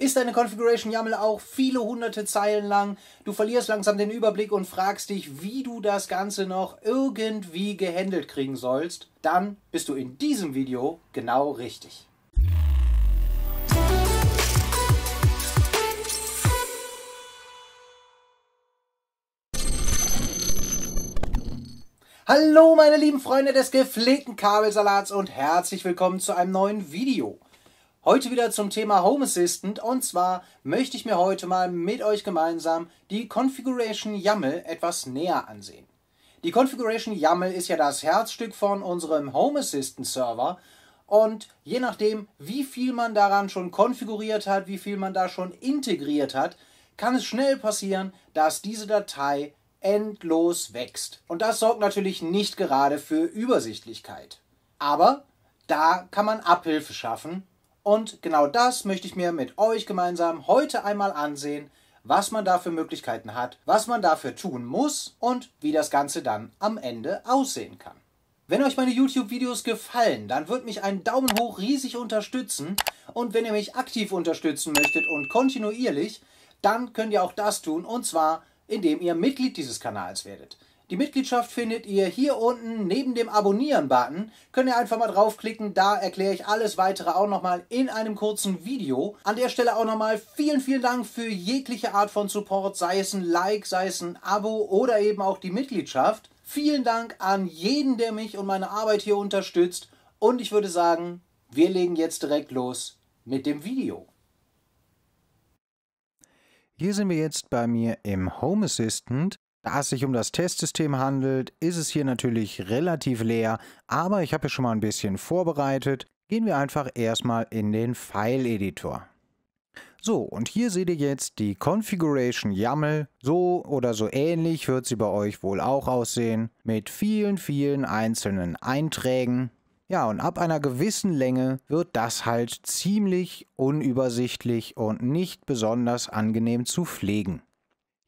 ist deine Configuration YAML auch viele hunderte Zeilen lang. Du verlierst langsam den Überblick und fragst dich, wie du das Ganze noch irgendwie gehandelt kriegen sollst. Dann bist du in diesem Video genau richtig. Hallo meine lieben Freunde des gepflegten Kabelsalats und herzlich willkommen zu einem neuen Video. Heute wieder zum Thema Home Assistant und zwar möchte ich mir heute mal mit euch gemeinsam die Configuration YAML etwas näher ansehen. Die Configuration YAML ist ja das Herzstück von unserem Home Assistant Server und je nachdem, wie viel man daran schon konfiguriert hat, wie viel man da schon integriert hat, kann es schnell passieren, dass diese Datei endlos wächst. Und das sorgt natürlich nicht gerade für Übersichtlichkeit. Aber da kann man Abhilfe schaffen und genau das möchte ich mir mit euch gemeinsam heute einmal ansehen, was man da für Möglichkeiten hat, was man dafür tun muss und wie das Ganze dann am Ende aussehen kann. Wenn euch meine YouTube-Videos gefallen, dann wird mich ein Daumen hoch riesig unterstützen. Und wenn ihr mich aktiv unterstützen möchtet und kontinuierlich, dann könnt ihr auch das tun, und zwar indem ihr Mitglied dieses Kanals werdet. Die Mitgliedschaft findet ihr hier unten neben dem Abonnieren-Button. Könnt ihr einfach mal draufklicken, da erkläre ich alles weitere auch nochmal in einem kurzen Video. An der Stelle auch nochmal vielen, vielen Dank für jegliche Art von Support, sei es ein Like, sei es ein Abo oder eben auch die Mitgliedschaft. Vielen Dank an jeden, der mich und meine Arbeit hier unterstützt. Und ich würde sagen, wir legen jetzt direkt los mit dem Video. Hier sind wir jetzt bei mir im Home Assistant da es sich um das Testsystem handelt, ist es hier natürlich relativ leer, aber ich habe hier schon mal ein bisschen vorbereitet. Gehen wir einfach erstmal in den File-Editor. So, und hier seht ihr jetzt die Configuration YAML. So oder so ähnlich wird sie bei euch wohl auch aussehen, mit vielen, vielen einzelnen Einträgen. Ja, und ab einer gewissen Länge wird das halt ziemlich unübersichtlich und nicht besonders angenehm zu pflegen.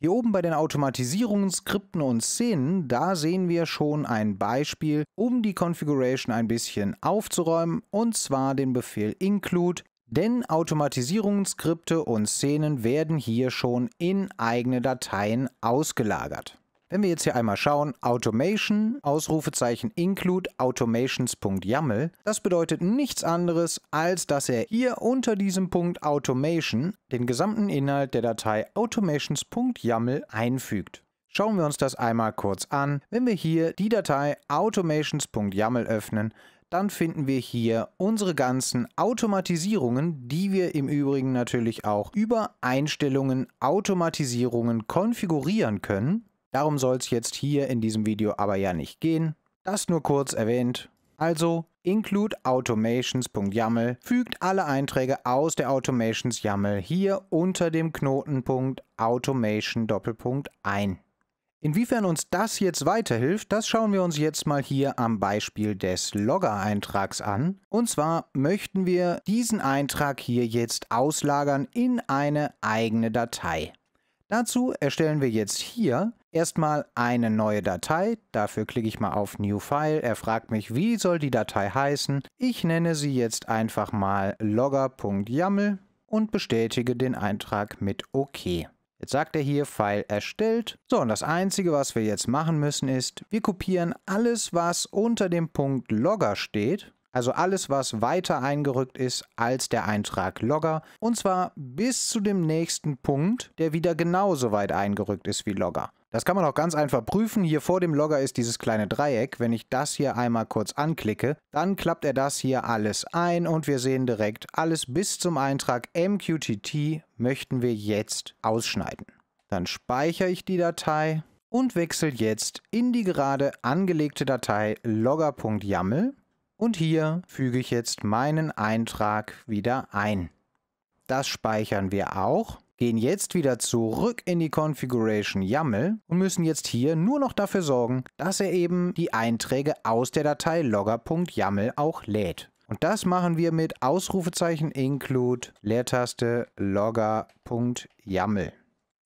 Hier oben bei den Automatisierungen, Skripten und Szenen, da sehen wir schon ein Beispiel, um die Configuration ein bisschen aufzuräumen, und zwar den Befehl include, denn Automatisierungen, Skripte und Szenen werden hier schon in eigene Dateien ausgelagert. Wenn wir jetzt hier einmal schauen, Automation, Ausrufezeichen include automations.yaml, das bedeutet nichts anderes, als dass er hier unter diesem Punkt Automation den gesamten Inhalt der Datei automations.yaml einfügt. Schauen wir uns das einmal kurz an. Wenn wir hier die Datei automations.yaml öffnen, dann finden wir hier unsere ganzen Automatisierungen, die wir im Übrigen natürlich auch über Einstellungen, Automatisierungen konfigurieren können. Darum soll es jetzt hier in diesem Video aber ja nicht gehen. Das nur kurz erwähnt. Also include automations.yaml fügt alle Einträge aus der automations YAML hier unter dem Knotenpunkt automation Doppelpunkt ein. Inwiefern uns das jetzt weiterhilft, das schauen wir uns jetzt mal hier am Beispiel des Logger-Eintrags an. Und zwar möchten wir diesen Eintrag hier jetzt auslagern in eine eigene Datei. Dazu erstellen wir jetzt hier erstmal eine neue Datei. Dafür klicke ich mal auf New File. Er fragt mich, wie soll die Datei heißen. Ich nenne sie jetzt einfach mal logger.yaml und bestätige den Eintrag mit OK. Jetzt sagt er hier File erstellt. So, und das Einzige, was wir jetzt machen müssen, ist, wir kopieren alles, was unter dem Punkt Logger steht also alles, was weiter eingerückt ist als der Eintrag Logger. Und zwar bis zu dem nächsten Punkt, der wieder genauso weit eingerückt ist wie Logger. Das kann man auch ganz einfach prüfen. Hier vor dem Logger ist dieses kleine Dreieck. Wenn ich das hier einmal kurz anklicke, dann klappt er das hier alles ein und wir sehen direkt, alles bis zum Eintrag MQTT möchten wir jetzt ausschneiden. Dann speichere ich die Datei und wechsle jetzt in die gerade angelegte Datei logger.yaml und hier füge ich jetzt meinen Eintrag wieder ein. Das speichern wir auch, gehen jetzt wieder zurück in die Configuration YAML und müssen jetzt hier nur noch dafür sorgen, dass er eben die Einträge aus der Datei logger.yaml auch lädt. Und das machen wir mit Ausrufezeichen include Leertaste logger.yaml.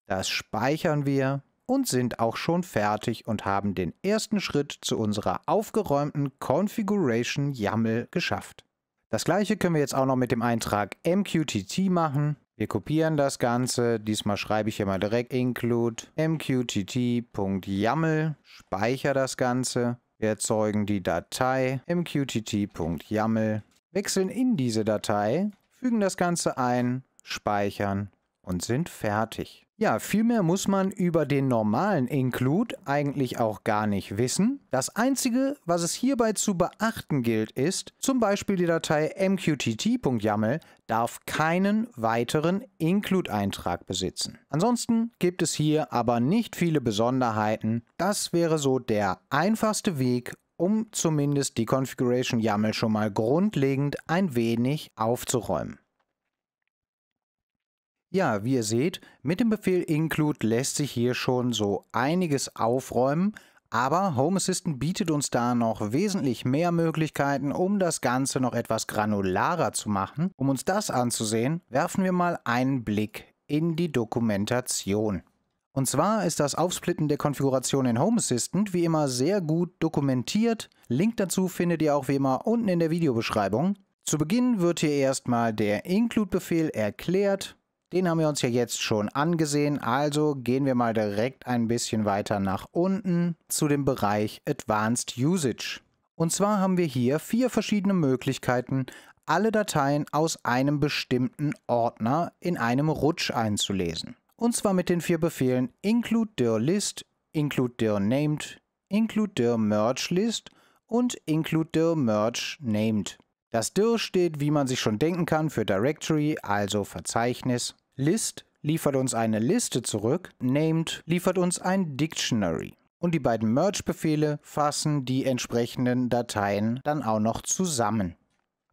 Das speichern wir und sind auch schon fertig und haben den ersten Schritt zu unserer aufgeräumten Configuration YAML geschafft. Das gleiche können wir jetzt auch noch mit dem Eintrag MQTT machen. Wir kopieren das Ganze, diesmal schreibe ich hier mal direkt include mqtt.yaml, speichere das Ganze, wir erzeugen die Datei mqtt.yaml, wechseln in diese Datei, fügen das Ganze ein, speichern und sind fertig. Ja, vielmehr muss man über den normalen Include eigentlich auch gar nicht wissen. Das Einzige, was es hierbei zu beachten gilt, ist, zum Beispiel die Datei mqtt.yaml darf keinen weiteren Include-Eintrag besitzen. Ansonsten gibt es hier aber nicht viele Besonderheiten. Das wäre so der einfachste Weg, um zumindest die Configuration YAML schon mal grundlegend ein wenig aufzuräumen. Ja, wie ihr seht, mit dem Befehl include lässt sich hier schon so einiges aufräumen, aber Home Assistant bietet uns da noch wesentlich mehr Möglichkeiten, um das Ganze noch etwas granularer zu machen. Um uns das anzusehen, werfen wir mal einen Blick in die Dokumentation. Und zwar ist das Aufsplitten der Konfiguration in Home Assistant wie immer sehr gut dokumentiert. Link dazu findet ihr auch wie immer unten in der Videobeschreibung. Zu Beginn wird hier erstmal der Include-Befehl erklärt. Den haben wir uns ja jetzt schon angesehen, also gehen wir mal direkt ein bisschen weiter nach unten zu dem Bereich Advanced Usage. Und zwar haben wir hier vier verschiedene Möglichkeiten, alle Dateien aus einem bestimmten Ordner in einem Rutsch einzulesen. Und zwar mit den vier Befehlen include dir list, include dir named, include dir merge list und include dir merge named. Das dir steht, wie man sich schon denken kann, für Directory, also Verzeichnis. List liefert uns eine Liste zurück, named liefert uns ein Dictionary. Und die beiden Merge-Befehle fassen die entsprechenden Dateien dann auch noch zusammen.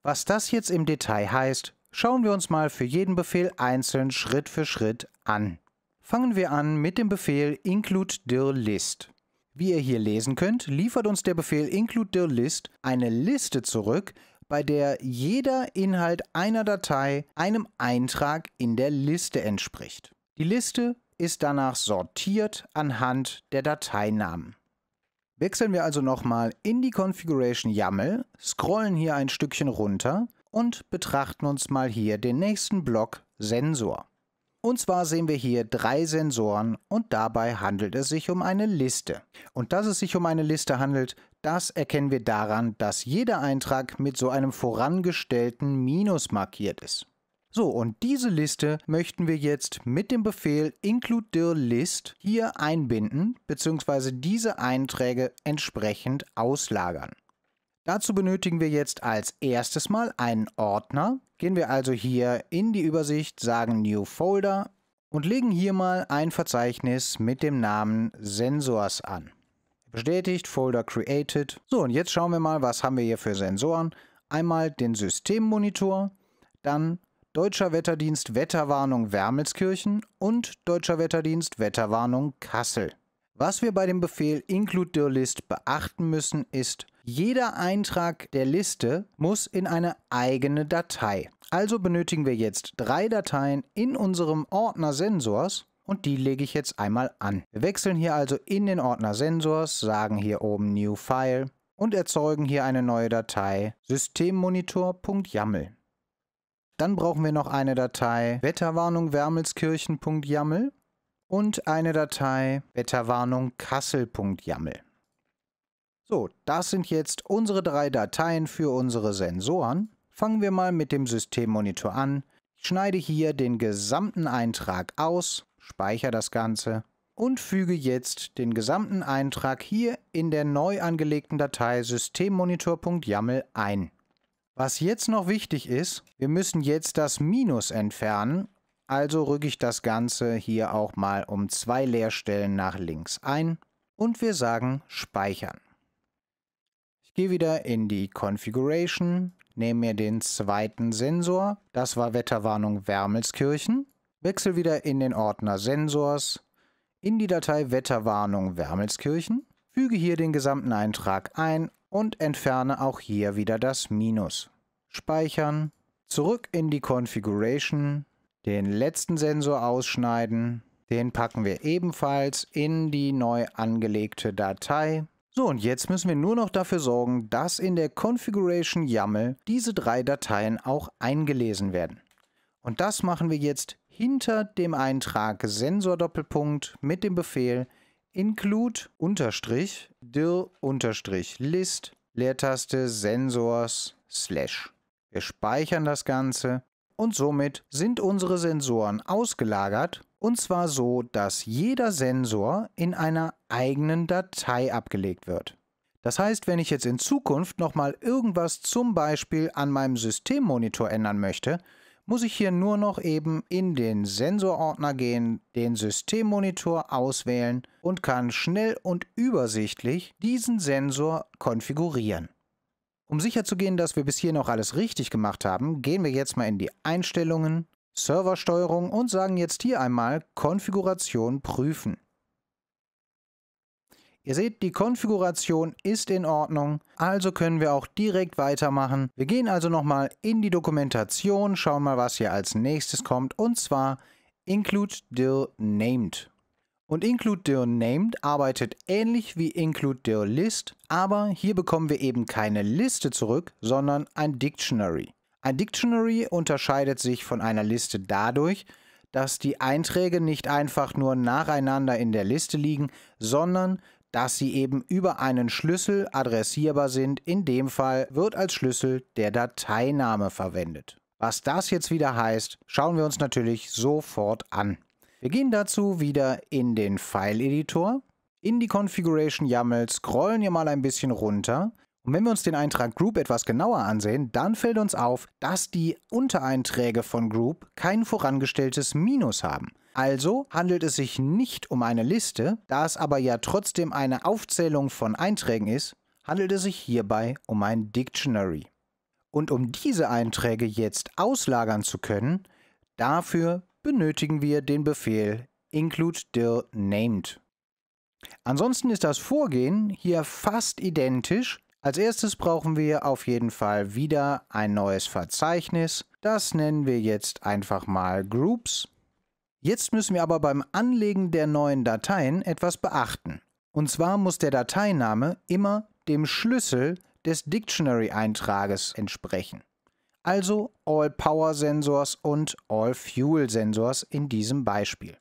Was das jetzt im Detail heißt, schauen wir uns mal für jeden Befehl einzeln Schritt für Schritt an. Fangen wir an mit dem Befehl include dir list. Wie ihr hier lesen könnt, liefert uns der Befehl include dir list eine Liste zurück, bei der jeder Inhalt einer Datei einem Eintrag in der Liste entspricht. Die Liste ist danach sortiert anhand der Dateinamen. Wechseln wir also nochmal in die Configuration YAML, scrollen hier ein Stückchen runter und betrachten uns mal hier den nächsten Block Sensor. Und zwar sehen wir hier drei Sensoren und dabei handelt es sich um eine Liste. Und dass es sich um eine Liste handelt, das erkennen wir daran, dass jeder Eintrag mit so einem vorangestellten Minus markiert ist. So, und diese Liste möchten wir jetzt mit dem Befehl includeDirList hier einbinden, bzw. diese Einträge entsprechend auslagern. Dazu benötigen wir jetzt als erstes mal einen Ordner. Gehen wir also hier in die Übersicht, sagen New Folder und legen hier mal ein Verzeichnis mit dem Namen Sensors an. Bestätigt, Folder created. So, und jetzt schauen wir mal, was haben wir hier für Sensoren. Einmal den Systemmonitor, dann Deutscher Wetterdienst Wetterwarnung Wermelskirchen und Deutscher Wetterdienst Wetterwarnung Kassel. Was wir bei dem Befehl include the list beachten müssen, ist, jeder Eintrag der Liste muss in eine eigene Datei. Also benötigen wir jetzt drei Dateien in unserem Ordner Sensors und die lege ich jetzt einmal an. Wir wechseln hier also in den Ordner Sensors, sagen hier oben New File und erzeugen hier eine neue Datei systemmonitor.yaml. Dann brauchen wir noch eine Datei wetterwarnung wermelskirchen.yaml und eine Datei wetterwarnung kassel.yaml. So, das sind jetzt unsere drei Dateien für unsere Sensoren. Fangen wir mal mit dem Systemmonitor an. Ich schneide hier den gesamten Eintrag aus, speichere das Ganze und füge jetzt den gesamten Eintrag hier in der neu angelegten Datei systemmonitor.yaml ein. Was jetzt noch wichtig ist, wir müssen jetzt das Minus entfernen also rücke ich das Ganze hier auch mal um zwei Leerstellen nach links ein und wir sagen Speichern. Ich gehe wieder in die Configuration, nehme mir den zweiten Sensor, das war Wetterwarnung Wermelskirchen, wechsle wieder in den Ordner Sensors, in die Datei Wetterwarnung Wermelskirchen, füge hier den gesamten Eintrag ein und entferne auch hier wieder das Minus. Speichern, zurück in die Configuration, den letzten Sensor ausschneiden. Den packen wir ebenfalls in die neu angelegte Datei. So, und jetzt müssen wir nur noch dafür sorgen, dass in der Configuration YAML diese drei Dateien auch eingelesen werden. Und das machen wir jetzt hinter dem Eintrag Sensor Doppelpunkt mit dem Befehl include dir list Leertaste Sensors slash. Wir speichern das Ganze und somit sind unsere Sensoren ausgelagert, und zwar so, dass jeder Sensor in einer eigenen Datei abgelegt wird. Das heißt, wenn ich jetzt in Zukunft nochmal irgendwas zum Beispiel an meinem Systemmonitor ändern möchte, muss ich hier nur noch eben in den Sensorordner gehen, den Systemmonitor auswählen und kann schnell und übersichtlich diesen Sensor konfigurieren. Um sicherzugehen, dass wir bis hier noch alles richtig gemacht haben, gehen wir jetzt mal in die Einstellungen, Serversteuerung und sagen jetzt hier einmal Konfiguration prüfen. Ihr seht, die Konfiguration ist in Ordnung, also können wir auch direkt weitermachen. Wir gehen also nochmal in die Dokumentation, schauen mal, was hier als nächstes kommt, und zwar Include Dir Named. Und IncludeDeoNamed arbeitet ähnlich wie IncludeDeoList, aber hier bekommen wir eben keine Liste zurück, sondern ein Dictionary. Ein Dictionary unterscheidet sich von einer Liste dadurch, dass die Einträge nicht einfach nur nacheinander in der Liste liegen, sondern dass sie eben über einen Schlüssel adressierbar sind. In dem Fall wird als Schlüssel der Dateiname verwendet. Was das jetzt wieder heißt, schauen wir uns natürlich sofort an. Wir gehen dazu wieder in den File-Editor, in die Configuration YAML, scrollen hier mal ein bisschen runter. Und wenn wir uns den Eintrag Group etwas genauer ansehen, dann fällt uns auf, dass die Untereinträge von Group kein vorangestelltes Minus haben. Also handelt es sich nicht um eine Liste, da es aber ja trotzdem eine Aufzählung von Einträgen ist, handelt es sich hierbei um ein Dictionary. Und um diese Einträge jetzt auslagern zu können, dafür benötigen wir den Befehl include dir named. Ansonsten ist das Vorgehen hier fast identisch. Als erstes brauchen wir auf jeden Fall wieder ein neues Verzeichnis. Das nennen wir jetzt einfach mal Groups. Jetzt müssen wir aber beim Anlegen der neuen Dateien etwas beachten. Und zwar muss der Dateiname immer dem Schlüssel des Dictionary-Eintrages entsprechen also All-Power-Sensors und All-Fuel-Sensors in diesem Beispiel.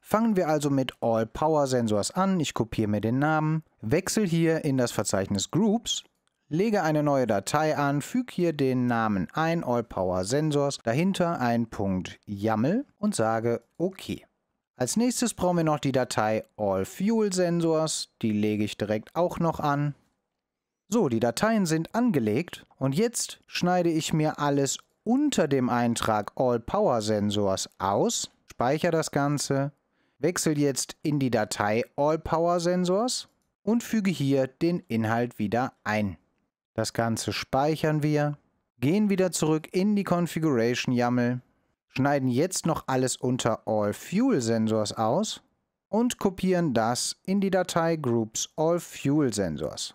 Fangen wir also mit All-Power-Sensors an, ich kopiere mir den Namen, wechsle hier in das Verzeichnis Groups, lege eine neue Datei an, füge hier den Namen ein, All-Power-Sensors, dahinter ein Punkt YAML und sage OK. Als nächstes brauchen wir noch die Datei All-Fuel-Sensors, die lege ich direkt auch noch an, so, die Dateien sind angelegt und jetzt schneide ich mir alles unter dem Eintrag All Power Sensors aus, speichere das Ganze, wechsle jetzt in die Datei All Power Sensors und füge hier den Inhalt wieder ein. Das Ganze speichern wir, gehen wieder zurück in die Configuration YAML, schneiden jetzt noch alles unter All Fuel Sensors aus und kopieren das in die Datei Groups All Fuel Sensors.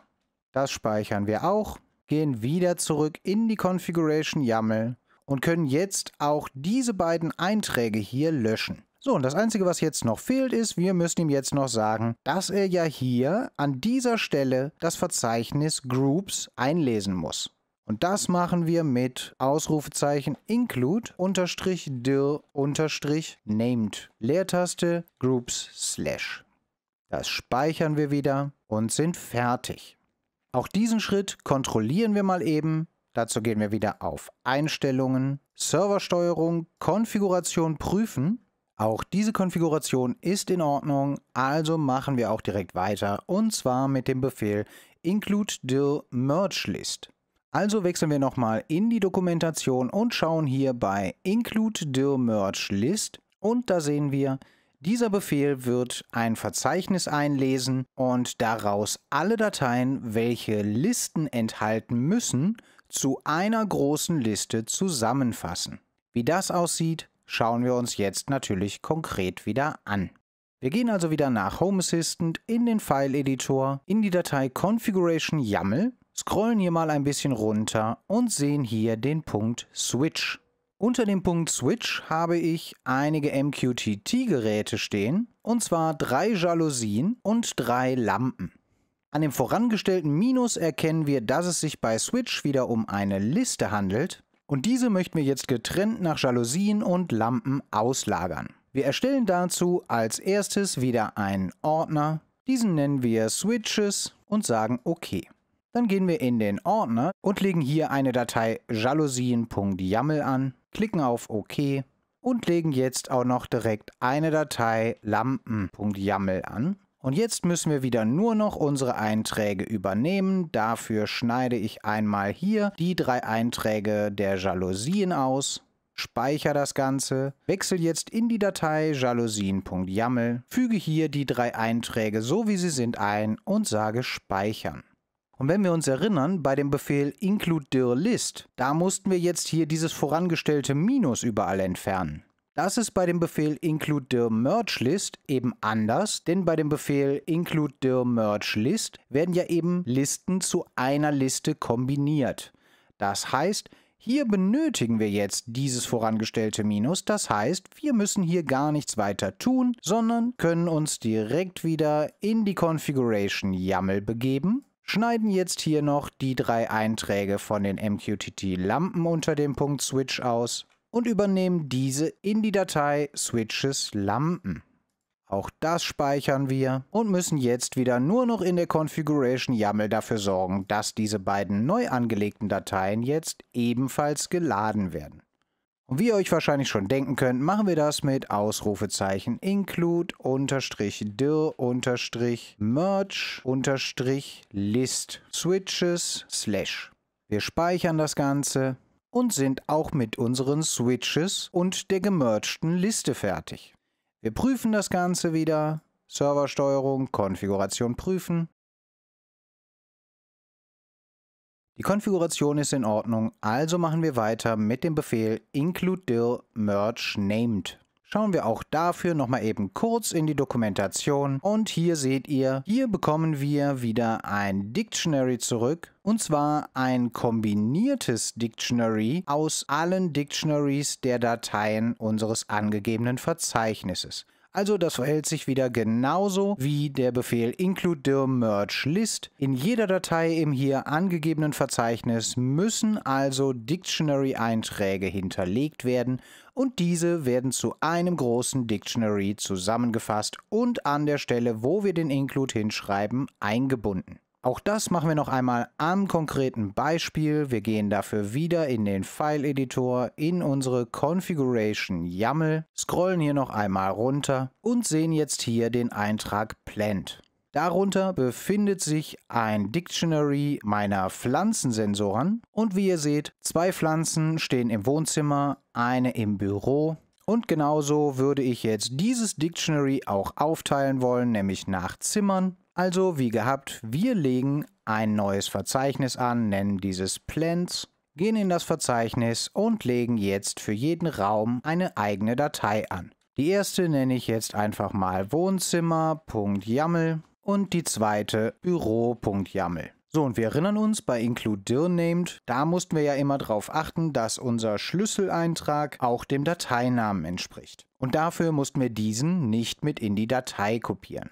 Das speichern wir auch, gehen wieder zurück in die Configuration YAML und können jetzt auch diese beiden Einträge hier löschen. So, und das Einzige, was jetzt noch fehlt, ist, wir müssen ihm jetzt noch sagen, dass er ja hier an dieser Stelle das Verzeichnis Groups einlesen muss. Und das machen wir mit Ausrufezeichen include unterstrich dir unterstrich named. Leertaste groups slash. Das speichern wir wieder und sind fertig. Auch diesen Schritt kontrollieren wir mal eben. Dazu gehen wir wieder auf Einstellungen, Serversteuerung, Konfiguration prüfen. Auch diese Konfiguration ist in Ordnung, also machen wir auch direkt weiter und zwar mit dem Befehl include the merge list. Also wechseln wir nochmal in die Dokumentation und schauen hier bei include the merge list und da sehen wir, dieser Befehl wird ein Verzeichnis einlesen und daraus alle Dateien, welche Listen enthalten müssen, zu einer großen Liste zusammenfassen. Wie das aussieht, schauen wir uns jetzt natürlich konkret wieder an. Wir gehen also wieder nach Home Assistant in den File-Editor, in die Datei Configuration YAML, scrollen hier mal ein bisschen runter und sehen hier den Punkt Switch. Unter dem Punkt Switch habe ich einige MQTT-Geräte stehen, und zwar drei Jalousien und drei Lampen. An dem vorangestellten Minus erkennen wir, dass es sich bei Switch wieder um eine Liste handelt und diese möchten wir jetzt getrennt nach Jalousien und Lampen auslagern. Wir erstellen dazu als erstes wieder einen Ordner, diesen nennen wir Switches und sagen OK. Dann gehen wir in den Ordner und legen hier eine Datei jalousien.yaml an klicken auf OK und legen jetzt auch noch direkt eine Datei lampen.yaml an. Und jetzt müssen wir wieder nur noch unsere Einträge übernehmen. Dafür schneide ich einmal hier die drei Einträge der Jalousien aus, speichere das Ganze, wechsle jetzt in die Datei jalousien.yaml, füge hier die drei Einträge so wie sie sind ein und sage Speichern. Und wenn wir uns erinnern, bei dem Befehl include list, da mussten wir jetzt hier dieses vorangestellte Minus überall entfernen. Das ist bei dem Befehl include merge list eben anders, denn bei dem Befehl include merge list werden ja eben Listen zu einer Liste kombiniert. Das heißt, hier benötigen wir jetzt dieses vorangestellte Minus, das heißt, wir müssen hier gar nichts weiter tun, sondern können uns direkt wieder in die Configuration YAML begeben schneiden jetzt hier noch die drei Einträge von den MQTT-Lampen unter dem Punkt Switch aus und übernehmen diese in die Datei Switches Lampen. Auch das speichern wir und müssen jetzt wieder nur noch in der Configuration YAML dafür sorgen, dass diese beiden neu angelegten Dateien jetzt ebenfalls geladen werden. Und wie ihr euch wahrscheinlich schon denken könnt, machen wir das mit Ausrufezeichen include unterstrich dir unterstrich merge unterstrich list switches slash. Wir speichern das Ganze und sind auch mit unseren Switches und der gemergten Liste fertig. Wir prüfen das Ganze wieder, Serversteuerung, Konfiguration prüfen Die Konfiguration ist in Ordnung, also machen wir weiter mit dem Befehl include dir merge named. Schauen wir auch dafür nochmal eben kurz in die Dokumentation und hier seht ihr, hier bekommen wir wieder ein Dictionary zurück und zwar ein kombiniertes Dictionary aus allen Dictionaries der Dateien unseres angegebenen Verzeichnisses. Also das verhält sich wieder genauso wie der Befehl include dir merge list. In jeder Datei im hier angegebenen Verzeichnis müssen also Dictionary-Einträge hinterlegt werden und diese werden zu einem großen Dictionary zusammengefasst und an der Stelle, wo wir den Include hinschreiben, eingebunden. Auch das machen wir noch einmal am konkreten Beispiel. Wir gehen dafür wieder in den File-Editor, in unsere Configuration YAML, scrollen hier noch einmal runter und sehen jetzt hier den Eintrag Plant. Darunter befindet sich ein Dictionary meiner Pflanzensensoren und wie ihr seht, zwei Pflanzen stehen im Wohnzimmer, eine im Büro und genauso würde ich jetzt dieses Dictionary auch aufteilen wollen, nämlich nach Zimmern also wie gehabt, wir legen ein neues Verzeichnis an, nennen dieses Plans, gehen in das Verzeichnis und legen jetzt für jeden Raum eine eigene Datei an. Die erste nenne ich jetzt einfach mal Wohnzimmer.yaml und die zweite Büro.yaml. So, und wir erinnern uns bei include named, da mussten wir ja immer darauf achten, dass unser Schlüsseleintrag auch dem Dateinamen entspricht. Und dafür mussten wir diesen nicht mit in die Datei kopieren.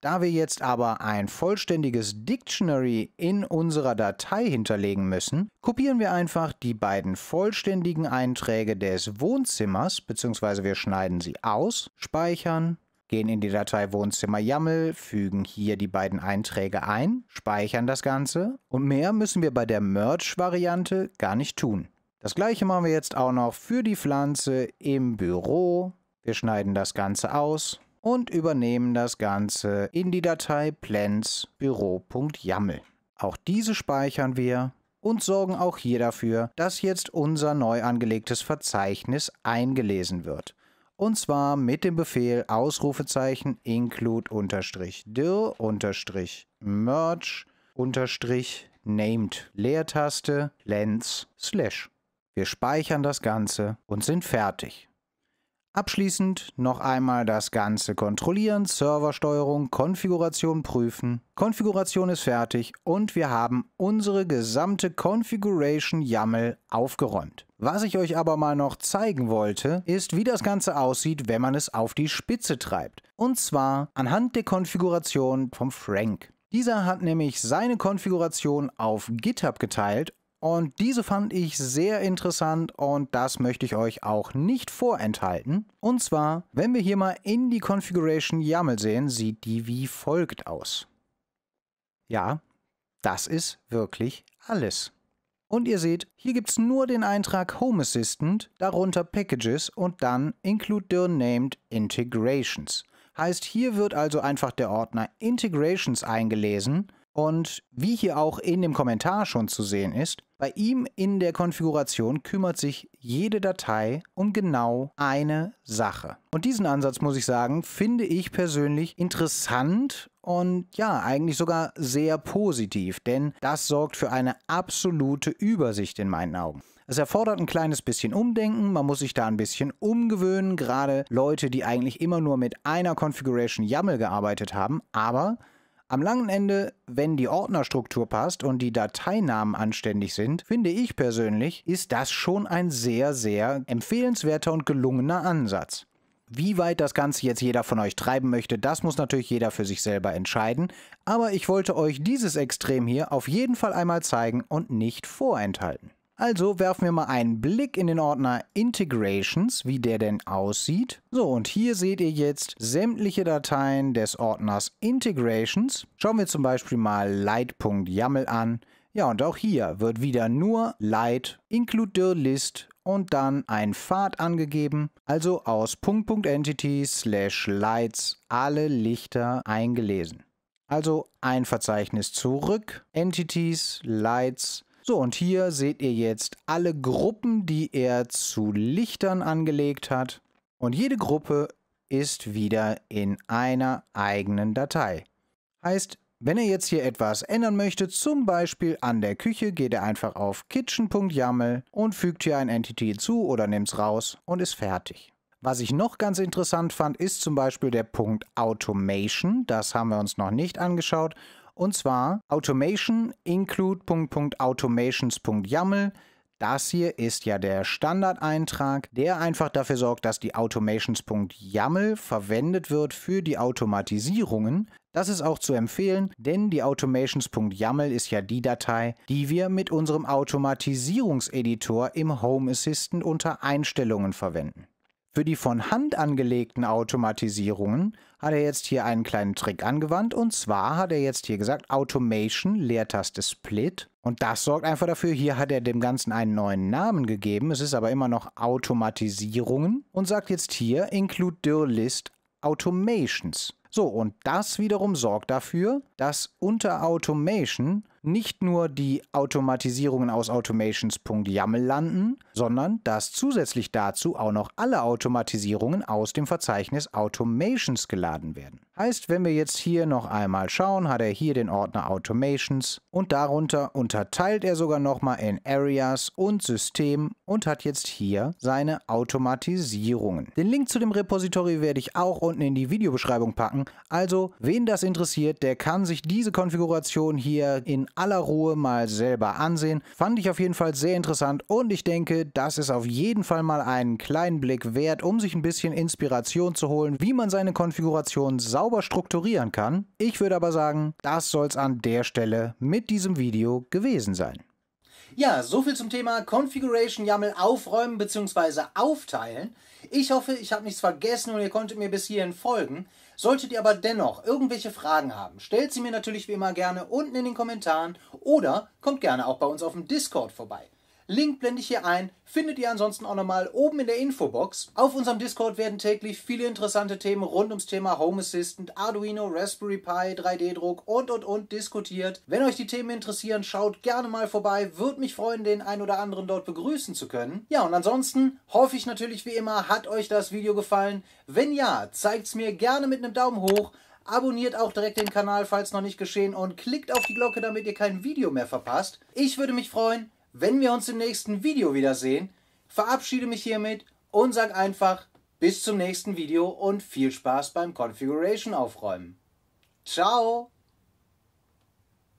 Da wir jetzt aber ein vollständiges Dictionary in unserer Datei hinterlegen müssen, kopieren wir einfach die beiden vollständigen Einträge des Wohnzimmers, bzw. wir schneiden sie aus, speichern, gehen in die Datei Wohnzimmer YAML, fügen hier die beiden Einträge ein, speichern das Ganze und mehr müssen wir bei der Merge-Variante gar nicht tun. Das gleiche machen wir jetzt auch noch für die Pflanze im Büro. Wir schneiden das Ganze aus, und übernehmen das Ganze in die Datei plans-büro.yaml. Auch diese speichern wir und sorgen auch hier dafür, dass jetzt unser neu angelegtes Verzeichnis eingelesen wird. Und zwar mit dem Befehl Ausrufezeichen include dir merge named Leertaste lens slash. Wir speichern das Ganze und sind fertig. Abschließend noch einmal das Ganze kontrollieren, Serversteuerung, Konfiguration prüfen. Konfiguration ist fertig und wir haben unsere gesamte Configuration YAML aufgeräumt. Was ich euch aber mal noch zeigen wollte, ist, wie das Ganze aussieht, wenn man es auf die Spitze treibt. Und zwar anhand der Konfiguration vom Frank. Dieser hat nämlich seine Konfiguration auf GitHub geteilt und diese fand ich sehr interessant und das möchte ich euch auch nicht vorenthalten. Und zwar, wenn wir hier mal in die Configuration YAML sehen, sieht die wie folgt aus. Ja, das ist wirklich alles. Und ihr seht, hier gibt es nur den Eintrag Home Assistant, darunter Packages und dann Include the Named Integrations. Heißt, hier wird also einfach der Ordner Integrations eingelesen und wie hier auch in dem Kommentar schon zu sehen ist, bei ihm in der Konfiguration kümmert sich jede Datei um genau eine Sache. Und diesen Ansatz, muss ich sagen, finde ich persönlich interessant und ja, eigentlich sogar sehr positiv, denn das sorgt für eine absolute Übersicht in meinen Augen. Es erfordert ein kleines bisschen Umdenken, man muss sich da ein bisschen umgewöhnen, gerade Leute, die eigentlich immer nur mit einer Configuration YAML gearbeitet haben, aber am langen Ende, wenn die Ordnerstruktur passt und die Dateinamen anständig sind, finde ich persönlich, ist das schon ein sehr, sehr empfehlenswerter und gelungener Ansatz. Wie weit das Ganze jetzt jeder von euch treiben möchte, das muss natürlich jeder für sich selber entscheiden, aber ich wollte euch dieses Extrem hier auf jeden Fall einmal zeigen und nicht vorenthalten. Also werfen wir mal einen Blick in den Ordner Integrations, wie der denn aussieht. So, und hier seht ihr jetzt sämtliche Dateien des Ordners Integrations. Schauen wir zum Beispiel mal light.yaml an. Ja, und auch hier wird wieder nur light include list und dann ein Pfad angegeben, also aus .entity slash lights alle Lichter eingelesen. Also ein Verzeichnis zurück, Entities, Lights, so, und hier seht ihr jetzt alle Gruppen, die er zu Lichtern angelegt hat. Und jede Gruppe ist wieder in einer eigenen Datei. Heißt, wenn er jetzt hier etwas ändern möchte, zum Beispiel an der Küche, geht er einfach auf kitchen.yaml und fügt hier ein Entity hinzu oder nimmt es raus und ist fertig. Was ich noch ganz interessant fand, ist zum Beispiel der Punkt Automation. Das haben wir uns noch nicht angeschaut. Und zwar Automation include Das hier ist ja der Standardeintrag, der einfach dafür sorgt, dass die Automations.yaml verwendet wird für die Automatisierungen. Das ist auch zu empfehlen, denn die Automations.yaml ist ja die Datei, die wir mit unserem Automatisierungseditor im Home Assistant unter Einstellungen verwenden. Für die von Hand angelegten Automatisierungen hat er jetzt hier einen kleinen Trick angewandt. Und zwar hat er jetzt hier gesagt Automation, Leertaste Split. Und das sorgt einfach dafür, hier hat er dem Ganzen einen neuen Namen gegeben. Es ist aber immer noch Automatisierungen und sagt jetzt hier Include the List Automations. So, und das wiederum sorgt dafür, dass unter Automation nicht nur die Automatisierungen aus automations.yaml landen, sondern dass zusätzlich dazu auch noch alle Automatisierungen aus dem Verzeichnis Automations geladen werden. Heißt, wenn wir jetzt hier noch einmal schauen, hat er hier den Ordner Automations und darunter unterteilt er sogar nochmal in Areas und System und hat jetzt hier seine Automatisierungen. Den Link zu dem Repository werde ich auch unten in die Videobeschreibung packen, also wen das interessiert, der kann sich diese Konfiguration hier in aller Ruhe mal selber ansehen. Fand ich auf jeden Fall sehr interessant und ich denke, das ist auf jeden Fall mal einen kleinen Blick wert, um sich ein bisschen Inspiration zu holen, wie man seine Konfiguration sauber strukturieren kann. Ich würde aber sagen, das soll es an der Stelle mit diesem Video gewesen sein. Ja, soviel zum Thema Configuration YAML aufräumen bzw. aufteilen. Ich hoffe, ich habe nichts vergessen und ihr konntet mir bis hierhin folgen. Solltet ihr aber dennoch irgendwelche Fragen haben, stellt sie mir natürlich wie immer gerne unten in den Kommentaren oder kommt gerne auch bei uns auf dem Discord vorbei. Link blende ich hier ein, findet ihr ansonsten auch nochmal oben in der Infobox. Auf unserem Discord werden täglich viele interessante Themen rund ums Thema Home Assistant, Arduino, Raspberry Pi, 3D-Druck und und und diskutiert. Wenn euch die Themen interessieren, schaut gerne mal vorbei. Würde mich freuen, den einen oder anderen dort begrüßen zu können. Ja, und ansonsten hoffe ich natürlich wie immer, hat euch das Video gefallen? Wenn ja, zeigt es mir gerne mit einem Daumen hoch. Abonniert auch direkt den Kanal, falls noch nicht geschehen, und klickt auf die Glocke, damit ihr kein Video mehr verpasst. Ich würde mich freuen wenn wir uns im nächsten Video wiedersehen. Verabschiede mich hiermit und sag einfach bis zum nächsten Video und viel Spaß beim Configuration aufräumen. Ciao!